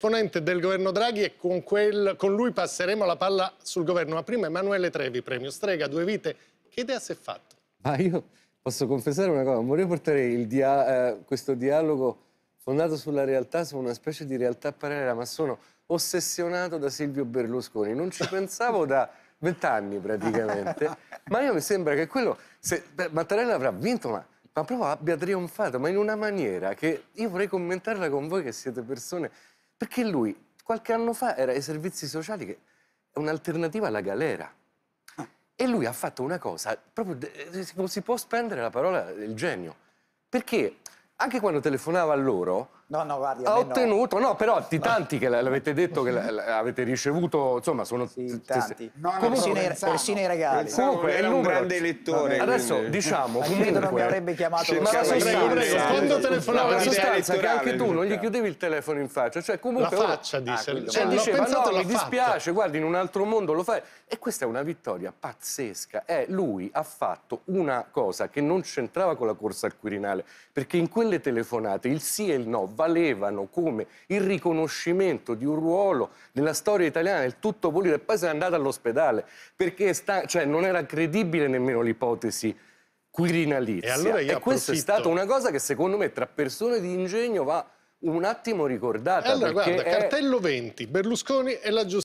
esponente del governo Draghi e con, quel, con, lui passeremo la palla sul governo. Ma prima Emanuele Trevi, premio Strega, due vite, che idea si è fatto? Ma io posso confessare una cosa, vorrei portare dia eh, questo dialogo fondato sulla realtà, su una specie di realtà parallela, ma sono ossessionato da Silvio Berlusconi, non ci pensavo da vent'anni praticamente, ma io mi sembra che quello, se, beh, Mattarella avrà vinto, ma ma proprio abbia trionfato, ma in una maniera che io vorrei commentarla con voi che siete persone perché lui qualche anno fa era ai servizi sociali che è un'alternativa alla galera. E lui ha fatto una cosa, proprio non eh, si può spendere la parola il genio. Perché anche quando telefonava a loro, No, no, guardi, ha ottenuto, no. no. però di tanti che l'avete detto, che l'avete ricevuto, insomma, sono sì, tanti. No, persino, i, persino i regali. Comunque, è un grande elettore. Adesso diciamo, comunque, non mi avrebbe chiamato ma la sostanza, quando telefonava la sostanza che anche tu non gli chiudevi il telefono in faccia, cioè comunque oh, ah, cioè, cioè, la faccia dice. ah, cioè, diceva no, mi dispiace, guardi, in un altro mondo lo fai e questa è una vittoria pazzesca. Eh, lui ha fatto una cosa che non c'entrava con la corsa al Quirinale, perché in quelle telefonate il sì e il no valevano come il riconoscimento di un ruolo nella storia italiana, del tutto politico, e poi se è andata all'ospedale, perché sta, cioè, non era credibile nemmeno l'ipotesi quirinalizia. E, allora e questa è stata una cosa che secondo me tra persone di ingegno va un attimo ricordata. E allora, guarda, è... cartello 20, Berlusconi e la giustizia.